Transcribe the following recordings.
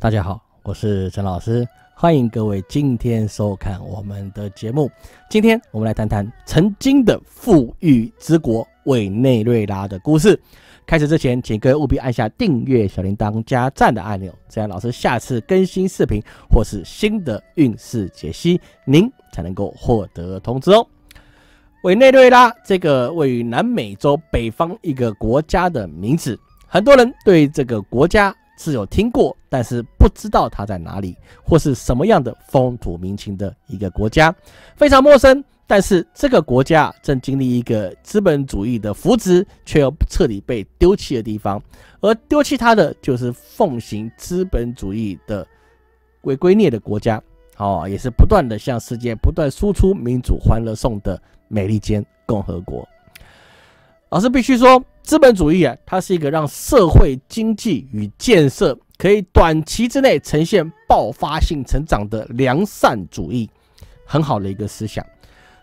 大家好，我是陈老师，欢迎各位今天收看我们的节目。今天我们来谈谈曾经的富裕之国委内瑞拉的故事。开始之前，请各位务必按下订阅、小铃铛、加赞的按钮，这样老师下次更新视频或是新的运势解析，您才能够获得通知哦。委内瑞拉这个位于南美洲北方一个国家的名字，很多人对这个国家。是有听过，但是不知道它在哪里或是什么样的风土民情的一个国家，非常陌生。但是这个国家正经历一个资本主义的扶植，却又彻底被丢弃的地方，而丢弃它的就是奉行资本主义的为规孽的国家。哦，也是不断的向世界不断输出民主欢乐颂的美利坚共和国。老师必须说，资本主义啊，它是一个让社会经济与建设可以短期之内呈现爆发性成长的良善主义，很好的一个思想。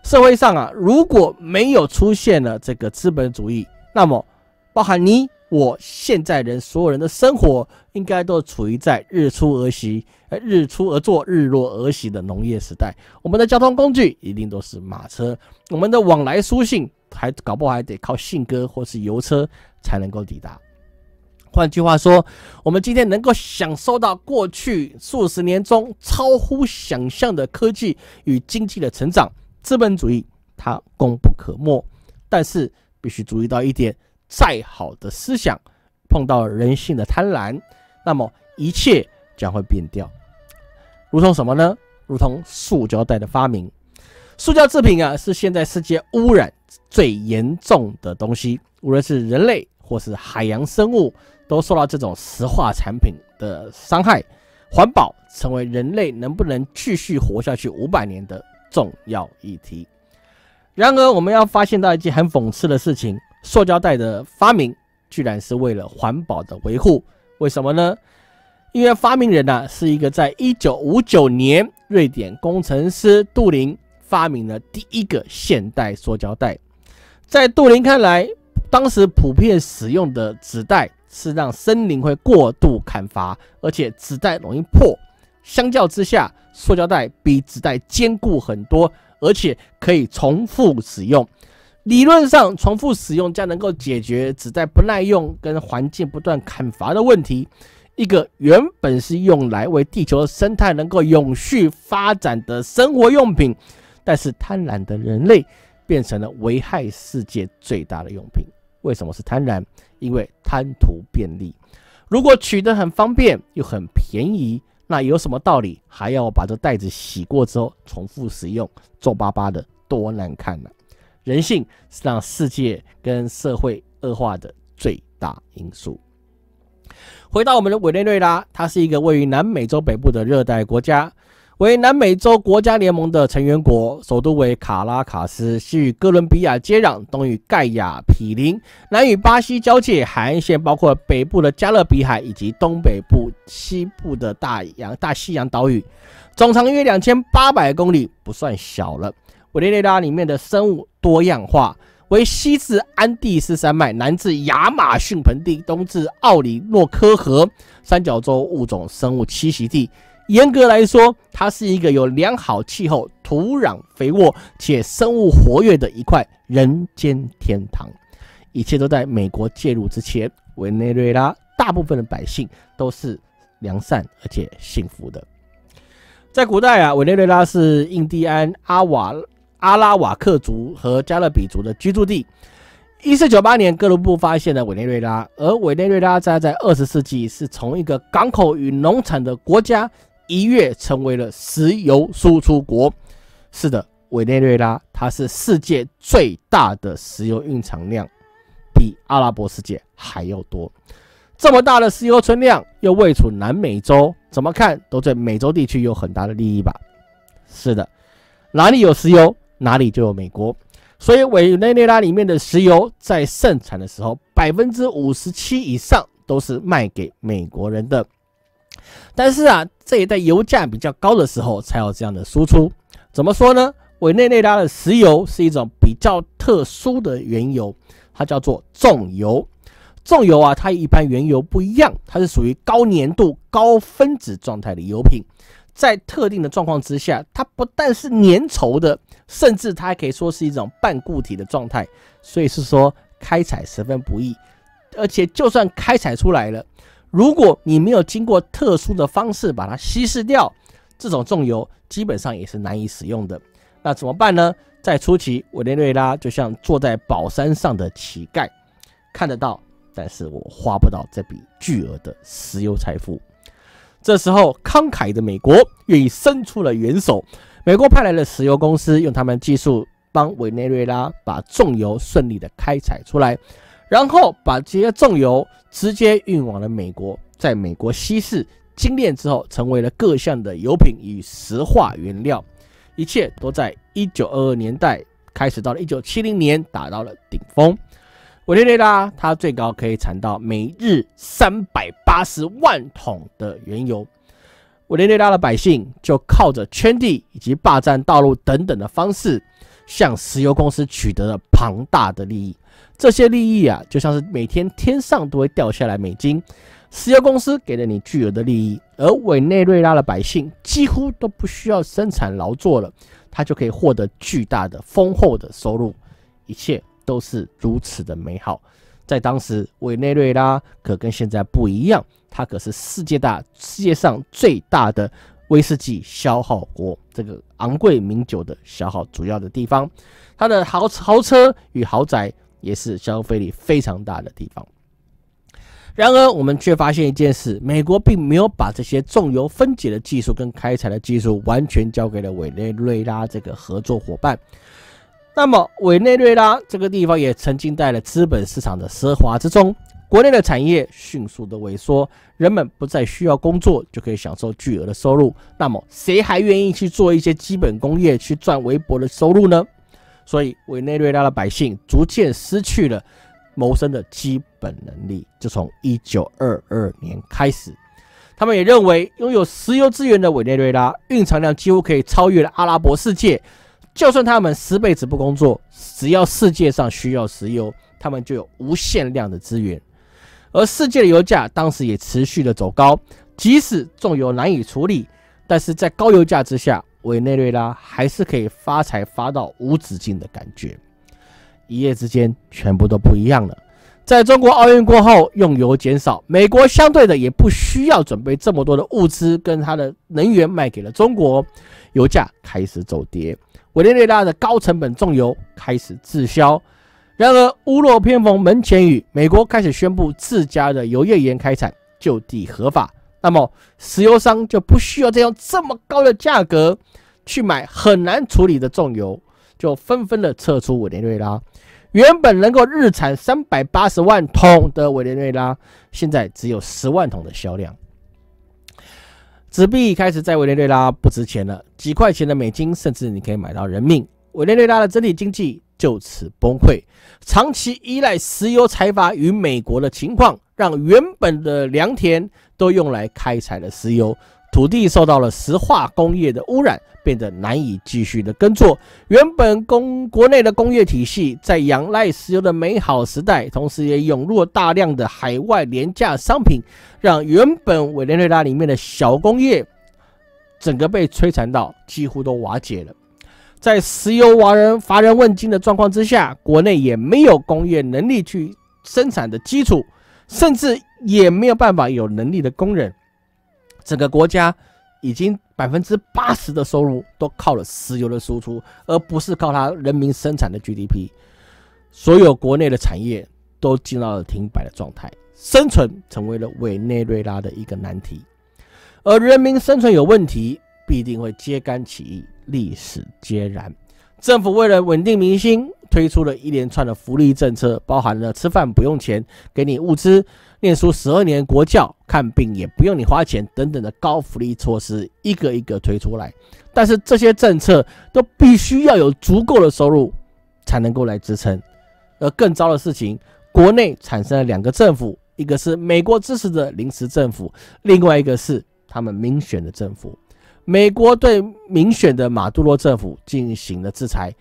社会上啊，如果没有出现了这个资本主义，那么包含你我现在人所有人的生活，应该都处于在日出而息、日出而作、日落而息的农业时代。我们的交通工具一定都是马车，我们的往来书信。还搞不好还得靠信鸽或是邮车才能够抵达。换句话说，我们今天能够享受到过去数十年中超乎想象的科技与经济的成长，资本主义它功不可没。但是必须注意到一点：再好的思想碰到人性的贪婪，那么一切将会变掉。如同什么呢？如同塑胶袋的发明。塑胶制品啊，是现在世界污染。最严重的东西，无论是人类或是海洋生物，都受到这种石化产品的伤害。环保成为人类能不能继续活下去五百年的重要议题。然而，我们要发现到一件很讽刺的事情：，塑胶袋的发明居然是为了环保的维护。为什么呢？因为发明人呢是一个在一九五九年，瑞典工程师杜林发明了第一个现代塑胶袋。在杜林看来，当时普遍使用的纸袋是让森林会过度砍伐，而且纸袋容易破。相较之下，塑胶袋比纸袋坚固很多，而且可以重复使用。理论上，重复使用将能够解决纸袋不耐用跟环境不断砍伐的问题。一个原本是用来为地球生态能够永续发展的生活用品，但是贪婪的人类。变成了危害世界最大的用品。为什么是贪婪？因为贪图便利。如果取得很方便又很便宜，那有什么道理还要把这袋子洗过之后重复使用？皱巴巴的，多难看呢！人性是让世界跟社会恶化的最大因素。回到我们的委内瑞拉，它是一个位于南美洲北部的热带国家。为南美洲国家联盟的成员国，首都为卡拉卡斯，西与哥伦比亚接壤，东与盖亚毗邻，南与巴西交界。海岸线包括北部的加勒比海以及东北部、西部的大洋大西洋岛屿，总长约两千八百公里，不算小了。委内瑞拉里面的生物多样化，为西至安第斯山脉，南至亚马逊盆地，东至奥里诺科河三角洲物种生物栖息地。严格来说，它是一个有良好气候、土壤肥沃且生物活跃的一块人间天堂。一切都在美国介入之前，委内瑞拉大部分的百姓都是良善而且幸福的。在古代啊，委内瑞拉是印第安阿瓦阿拉瓦克族和加勒比族的居住地。一四九八年，哥伦布发现了委内瑞拉，而委内瑞拉在在二十世纪是从一个港口与农场的国家。一跃成为了石油输出国。是的，委内瑞拉，它是世界最大的石油蕴藏量，比阿拉伯世界还要多。这么大的石油存量，又位处南美洲，怎么看都在美洲地区有很大的利益吧？是的，哪里有石油，哪里就有美国。所以，委内瑞拉里面的石油在盛产的时候，百分之五十七以上都是卖给美国人的。但是啊。这一在油价比较高的时候才有这样的输出，怎么说呢？委内瑞拉的石油是一种比较特殊的原油，它叫做重油。重油啊，它与一般原油不一样，它是属于高粘度、高分子状态的油品。在特定的状况之下，它不但是粘稠的，甚至它还可以说是一种半固体的状态。所以是说开采十分不易，而且就算开采出来了。如果你没有经过特殊的方式把它稀释掉，这种重油基本上也是难以使用的。那怎么办呢？在初期，委内瑞拉就像坐在宝山上的乞丐，看得到，但是我花不到这笔巨额的石油财富。这时候，慷慨的美国愿意伸出了援手，美国派来了石油公司，用他们技术帮委内瑞拉把重油顺利的开采出来。然后把这些重油直接运往了美国，在美国稀释、精炼之后，成为了各项的油品与石化原料。一切都在一九二二年代开始，到了一九七零年达到了顶峰。委内瑞拉它最高可以产到每日三百八十万桶的原油。委内瑞拉的百姓就靠着圈地以及霸占道路等等的方式，向石油公司取得了庞大的利益。这些利益啊，就像是每天天上都会掉下来美金，石油公司给了你巨额的利益，而委内瑞拉的百姓几乎都不需要生产劳作了，他就可以获得巨大的丰厚的收入，一切都是如此的美好。在当时，委内瑞拉可跟现在不一样，它可是世界大世界上最大的威士忌消耗国，这个昂贵名酒的消耗主要的地方，它的豪豪车与豪宅。也是消费力非常大的地方。然而，我们却发现一件事：美国并没有把这些重油分解的技术跟开采的技术完全交给了委内瑞拉这个合作伙伴。那么，委内瑞拉这个地方也曾经在了资本市场的奢华之中，国内的产业迅速的萎缩，人们不再需要工作就可以享受巨额的收入。那么，谁还愿意去做一些基本工业去赚微薄的收入呢？所以，委内瑞拉的百姓逐渐失去了谋生的基本能力。就从一九二二年开始，他们也认为拥有石油资源的委内瑞拉蕴藏量几乎可以超越了阿拉伯世界。就算他们十辈子不工作，只要世界上需要石油，他们就有无限量的资源。而世界的油价当时也持续的走高，即使重油难以处理，但是在高油价之下。委内瑞拉还是可以发财发到无止境的感觉，一夜之间全部都不一样了。在中国奥运过后，用油减少，美国相对的也不需要准备这么多的物资跟它的能源卖给了中国，油价开始走跌，委内瑞拉的高成本重油开始滞销。然而屋漏偏逢门前雨，美国开始宣布自家的油页岩开采就地合法。那么，石油商就不需要再用这么高的价格去买很难处理的重油，就纷纷的撤出委内瑞拉。原本能够日产三百八十万桶的委内瑞拉，现在只有十万桶的销量。纸币开始在委内瑞拉不值钱了，几块钱的美金，甚至你可以买到人命。委内瑞拉的整体经济就此崩溃。长期依赖石油财阀与美国的情况，让原本的良田。都用来开采了石油，土地受到了石化工业的污染，变得难以继续的耕作。原本工国内的工业体系在仰赖石油的美好时代，同时也涌入大量的海外廉价商品，让原本委内瑞拉里面的小工业整个被摧残到几乎都瓦解了。在石油亡人乏人问津的状况之下，国内也没有工业能力去生产的基础，甚至。也没有办法，有能力的工人，整个国家已经百分之八十的收入都靠了石油的输出，而不是靠他人民生产的 GDP。所有国内的产业都进到了停摆的状态，生存成为了委内瑞拉的一个难题。而人民生存有问题，必定会揭竿起义，历史皆然。政府为了稳定民心，推出了一连串的福利政策，包含了吃饭不用钱，给你物资。念书十二年国教，看病也不用你花钱，等等的高福利措施，一个一个推出来。但是这些政策都必须要有足够的收入才能够来支撑。而更糟的事情，国内产生了两个政府，一个是美国支持的临时政府，另外一个是他们民选的政府。美国对民选的马杜罗政府进行了制裁。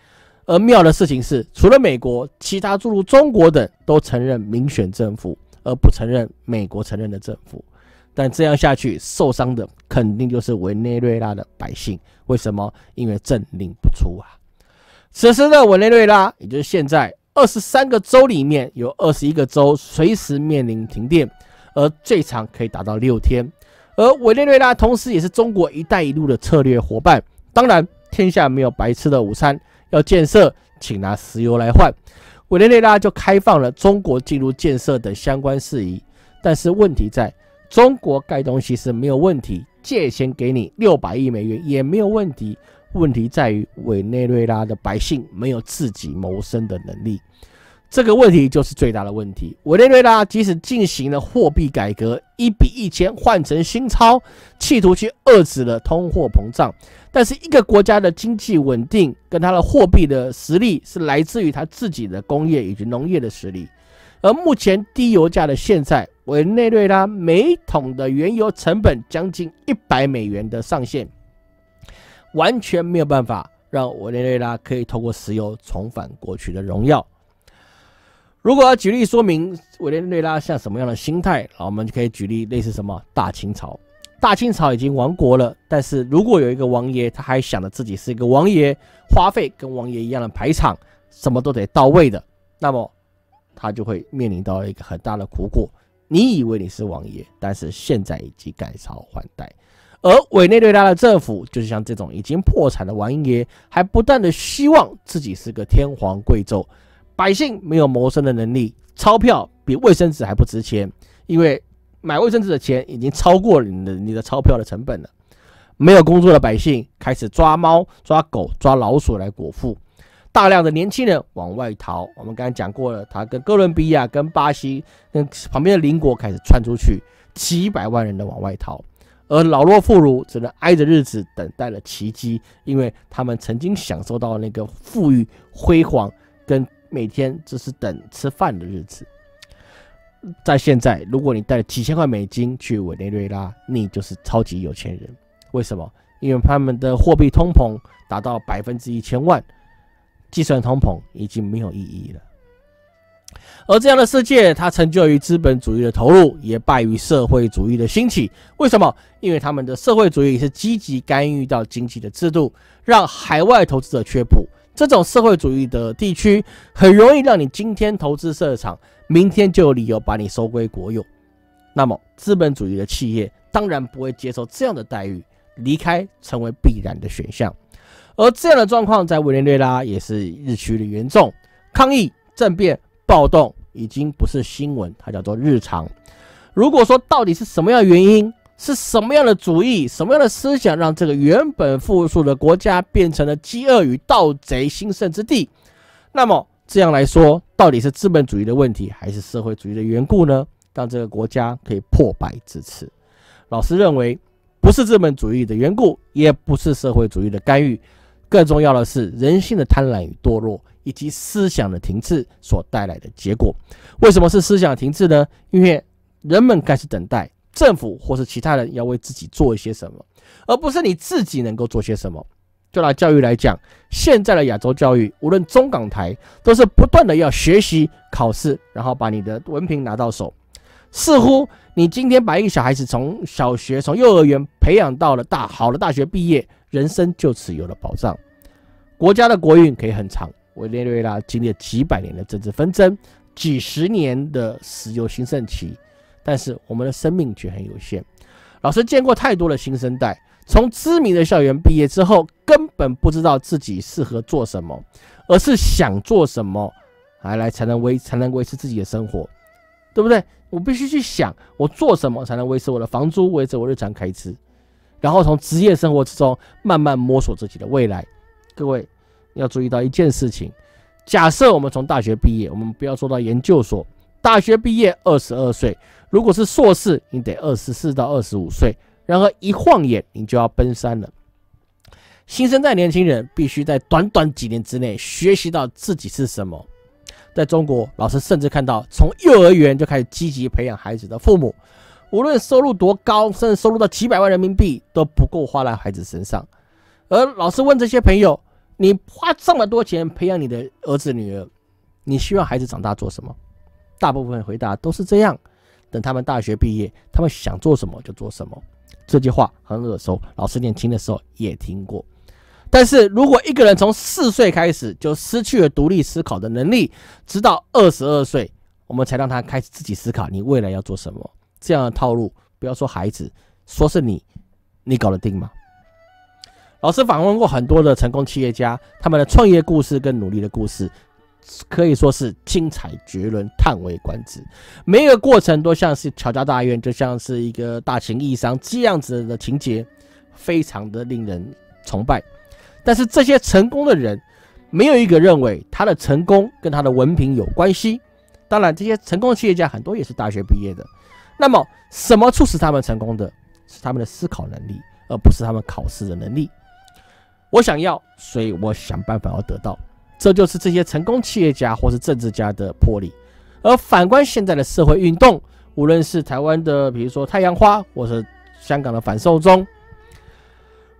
而妙的事情是，除了美国，其他诸如中国等都承认民选政府。而不承认美国承认的政府，但这样下去，受伤的肯定就是委内瑞拉的百姓。为什么？因为政令不出啊。此时的委内瑞拉，也就是现在二十三个州里面，有二十一个州随时面临停电，而最长可以达到六天。而委内瑞拉同时也是中国“一带一路”的策略伙伴。当然，天下没有白吃的午餐，要建设，请拿石油来换。委内瑞拉就开放了中国进入建设的相关事宜，但是问题在中国盖东西是没有问题，借钱给你六百亿美元也没有问题，问题在于委内瑞拉的百姓没有自己谋生的能力。这个问题就是最大的问题。委内瑞拉即使进行了货币改革，一比一千换成新钞，企图去遏制了通货膨胀，但是一个国家的经济稳定跟它的货币的实力是来自于它自己的工业以及农业的实力。而目前低油价的现在，委内瑞拉每桶的原油成本将近一百美元的上限，完全没有办法让委内瑞拉可以透过石油重返过去的荣耀。如果要举例说明委内瑞拉像什么样的心态，那我们就可以举例类似什么大清朝，大清朝已经亡国了，但是如果有一个王爷，他还想着自己是一个王爷，花费跟王爷一样的排场，什么都得到位的，那么他就会面临到一个很大的苦果。你以为你是王爷，但是现在已经改朝换代，而委内瑞拉的政府就是像这种已经破产的王爷，还不断的希望自己是个天皇贵胄。百姓没有谋生的能力，钞票比卫生纸还不值钱，因为买卫生纸的钱已经超过你的你的钞票的成本了。没有工作的百姓开始抓猫、抓狗、抓老鼠来果腹。大量的年轻人往外逃，我们刚才讲过了，他跟哥伦比亚、跟巴西、跟旁边的邻国开始窜出去，几百万人的往外逃，而老弱妇孺只能挨着日子等待了奇迹，因为他们曾经享受到那个富裕、辉煌跟。每天只是等吃饭的日子。在现在，如果你带几千块美金去委内瑞拉，你就是超级有钱人。为什么？因为他们的货币通膨达到百分之一千万，计算通膨已经没有意义了。而这样的世界，它成就于资本主义的投入，也败于社会主义的兴起。为什么？因为他们的社会主义是积极干预到经济的制度，让海外投资者缺补。这种社会主义的地区很容易让你今天投资设厂，明天就有理由把你收归国有。那么资本主义的企业当然不会接受这样的待遇，离开成为必然的选项。而这样的状况在委内瑞拉也是日趋的严重，抗议、政变、暴动已经不是新闻，它叫做日常。如果说到底是什么样原因？是什么样的主义，什么样的思想，让这个原本富庶的国家变成了饥饿与盗贼兴盛之地？那么这样来说，到底是资本主义的问题，还是社会主义的缘故呢？让这个国家可以破败至此？老师认为，不是资本主义的缘故，也不是社会主义的干预，更重要的是人性的贪婪与堕落，以及思想的停滞所带来的结果。为什么是思想停滞呢？因为人们开始等待。政府或是其他人要为自己做一些什么，而不是你自己能够做些什么。就拿教育来讲，现在的亚洲教育，无论中港台，都是不断的要学习、考试，然后把你的文凭拿到手。似乎你今天把一个小孩子从小学、从幼儿园培养到了大，好的大学毕业，人生就此有了保障。国家的国运可以很长，委内瑞拉经历几百年的政治纷争，几十年的石油兴盛期。但是我们的生命却很有限。老师见过太多的新生代，从知名的校园毕业之后，根本不知道自己适合做什么，而是想做什么，还来才能维才能维持自己的生活，对不对？我必须去想，我做什么才能维持我的房租，维持我日常开支，然后从职业生活之中慢慢摸索自己的未来。各位要注意到一件事情：假设我们从大学毕业，我们不要说到研究所。大学毕业二十二岁，如果是硕士，你得二十四到二十五岁。然而一晃眼，你就要奔三了。新生代年轻人必须在短短几年之内学习到自己是什么。在中国，老师甚至看到从幼儿园就开始积极培养孩子的父母，无论收入多高，甚至收入到几百万人民币都不够花在孩子身上。而老师问这些朋友：“你花这么多钱培养你的儿子女儿，你希望孩子长大做什么？”大部分回答都是这样，等他们大学毕业，他们想做什么就做什么。这句话很耳熟，老师年轻的时候也听过。但是如果一个人从四岁开始就失去了独立思考的能力，直到二十二岁，我们才让他开始自己思考你未来要做什么。这样的套路，不要说孩子，说是你，你搞得定吗？老师访问过很多的成功企业家，他们的创业故事跟努力的故事。可以说是精彩绝伦、叹为观止，每一个过程都像是乔家大院，就像是一个大型义商这样子的情节，非常的令人崇拜。但是这些成功的人，没有一个认为他的成功跟他的文凭有关系。当然，这些成功的企业家很多也是大学毕业的。那么，什么促使他们成功的是他们的思考能力，而不是他们考试的能力？我想要，所以我想办法要得到。这就是这些成功企业家或是政治家的魄力，而反观现在的社会运动，无论是台湾的比如说太阳花，或是香港的反受中，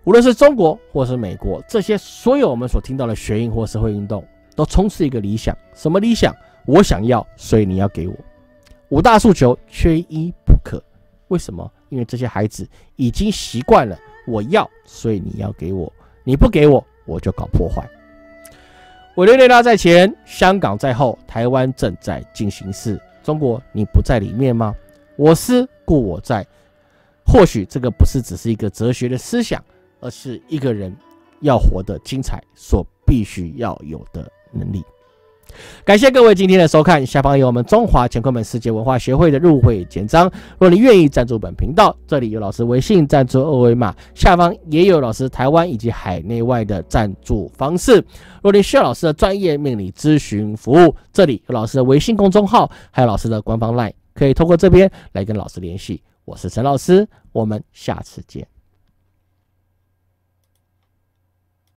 无论是中国或是美国，这些所有我们所听到的学运或社会运动，都充斥一个理想，什么理想？我想要，所以你要给我。五大诉求缺一不可。为什么？因为这些孩子已经习惯了我要，所以你要给我，你不给我我就搞破坏。委内瑞拉在前，香港在后，台湾正在进行式。中国，你不在里面吗？我思故我在。或许这个不是只是一个哲学的思想，而是一个人要活得精彩所必须要有的能力。感谢各位今天的收看，下方有我们中华乾坤门世界文化协会的入会简章。若你愿意赞助本频道，这里有老师微信赞助二维码，下方也有老师台湾以及海内外的赞助方式。若你需要老师的专业命理咨询服务，这里有老师的微信公众号，还有老师的官方 LINE，可以通过这边来跟老师联系。我是陈老师，我们下次见。